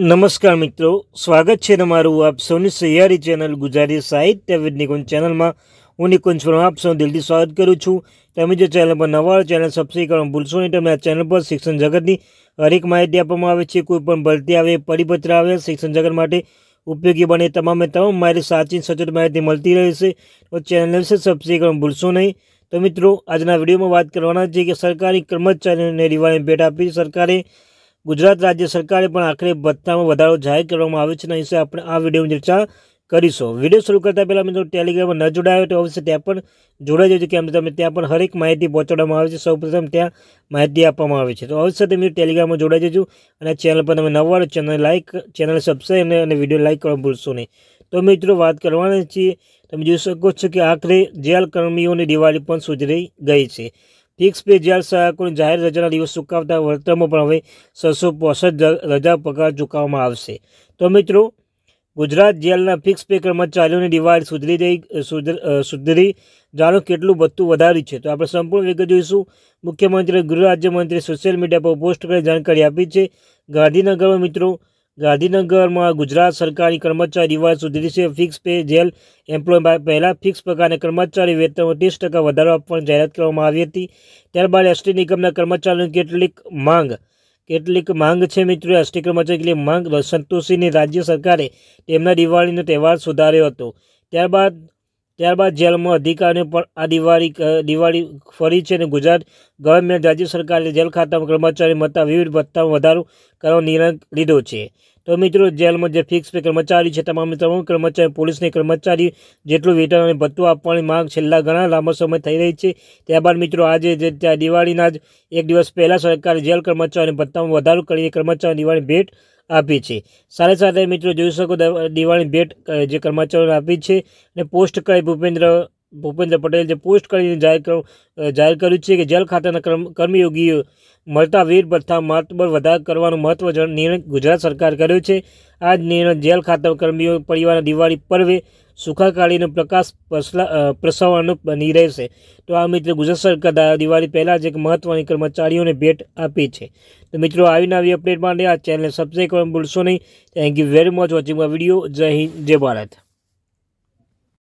નમસ્કાર મિત્રો સ્વાગત છે તમારું આપ સૌની સહિયારી ચેનલ ગુજરાતી સાહિત્ય વિદ નિકુંજ ચેનલમાં હું નિકુંજ ફર્મ આપ સૌ દિલથી સ્વાગત કરું છું તમે જો ચેનલ પર નવા ચેનલ સબસ્ક્રાઈબ કરવાનું ભૂલશો નહીં તમને આ ચેનલ પર શિક્ષણ જગતની હરેક માહિતી આપવામાં આવે છે કોઈ પણ ભરતી આવે પરિપત્ર આવે શિક્ષણ જગત માટે ઉપયોગી બને તમામે તમામ મારી સાચી સચોટ માહિતી મળતી રહેશે તો ચેનલ વિશે સબસ્ક્રાઈબ કરવાનું ભૂલશો નહીં તો મિત્રો આજના વિડીયોમાં વાત કરવાના છે કે સરકારી કર્મચારીઓને દિવાળીની ભેટ આપી સરકારે ગુજરાત રાજ્ય સરકારે પણ આખરે ભથ્થામાં વધારો જાહેર કરવામાં આવ્યો છે અને વિશે આપણે આ વિડીયોની ચર્ચા કરીશું વિડીયો શરૂ કરતા પહેલાં મિત્રો ટેલિગ્રામમાં ન જોડાયો તો અવશ્ય ત્યાં પણ જોડાઈ જજો કેમ તમે ત્યાં પણ હરેક માહિતી પહોંચાડવામાં આવે છે સૌપ્રથમ ત્યાં માહિતી આપવામાં આવે છે તો અવશ્ય તમે ટેલિગ્રામમાં જોડાઈ જજો અને ચેનલ પર તમે નવા ચેનલ લાઇક ચેનલ સબસ્ક્રાઈબ અને વિડીયો લાઇક કરવા ભૂલશો નહીં તો મિત્રો વાત કરવાના છીએ તમે જોઈ શકો છો કે આખરે જેલ કર્મીઓની દિવાળી પણ સુધરી ગઈ છે ફિક્સ પે જાહેર સહાયકોની જાહેર રજાના દિવસ ચૂકવતા વળતરમાં પણ હવે છસો પોસઠ રજા પગાર ચૂકવવામાં આવશે તો મિત્રો ગુજરાત જેલના ફિક્સ પે કર્મચારીઓની ડિવાઇડ સુધરી જઈ સુધરી જાણો કેટલું બધું વધાર્યું છે તો આપણે સંપૂર્ણ વિગત જોઈશું મુખ્યમંત્રી ગૃહ રાજ્યમંત્રી સોશિયલ મીડિયા પર પોસ્ટ કરી જાણકારી આપી છે ગાંધીનગરમાં મિત્રો ગાંધીનગરમાં ગુજરાત સરકારી કર્મચારી દિવાળ સુધી દિવસે ફિક્સ પે જેલ એમ્પ્લોય પહેલાં ફિક્સ પ્રકારના કર્મચારી વેતનમાં ત્રીસ ટકા વધારો આપવાની જાહેરાત કરવામાં આવી હતી ત્યારબાદ એસટી નિગમના કર્મચારીઓની કેટલીક માંગ કેટલીક માંગ છે મિત્રો એસટી કર્મચારી માંગ સંતોષીને રાજ્ય સરકારે તેમના દિવાળીનો તહેવાર સુધાર્યો હતો ત્યારબાદ ત્યારબાદ જેલમાં અધિકારીઓ પણ આ દિવાળી દિવાળી ફરી છે અને ગુજરાત ગવર્મેન્ટ રાજ્ય સરકારે જેલ ખાતામાં કર્મચારી મતા વિવિધ ભથ્થામાં વધારો કરવાનો નિર્ણય લીધો છે તો મિત્રો જેલમાં જે ફિક્સ પે કર્મચારી છે તમામ તમામ કર્મચારી પોલીસને કર્મચારી જેટલું વેતન અને ભથ્થું આપવાની માંગ છેલ્લા ઘણા લાંબા સમય થઈ રહી છે ત્યારબાદ મિત્રો આજે જે ત્યાં દિવાળીના જ એક દિવસ પહેલાં સરકારે જેલ કર્મચારીને ભથ્થામાં વધારો કરીને કર્મચારી દિવાળી ભેટ આપી છે સાથે સાથે મિત્રો જોઈ શકો દિવાળી ભેટ જે કર્મચારીઓને આપી છે અને પોસ્ટ કરી ભૂપેન્દ્ર ભૂપેન્દ્ર પટેલ જે પોસ્ટ કરીને જાહેર કર જાહેર કર્યું છે કે જેલ ખાતાના કર્મયોગીઓ મળતા વીર ભથ્થા માતબર વધારો કરવાનો મહત્વ નિર્ણય ગુજરાત સરકાર કર્યો છે આ જ નિર્ણય જેલ ખાતા કર્મીઓ પરિવારના દિવાળી પર્વે સુખાકાળીનો પ્રકાશ પ્રસવવાનો બની રહેશે તો આ મિત્રો ગુજરાત સરકાર દિવાળી પહેલાં જ એક મહત્વની કર્મચારીઓને ભેટ આપી છે તો મિત્રો આવીને આવી અપડેટ માટે આ ચેનલને સબસ્ક્રાઈબ કરવાનું ભૂલશો નહીં thank you very much watching my video જય હિન્દ જય ભારત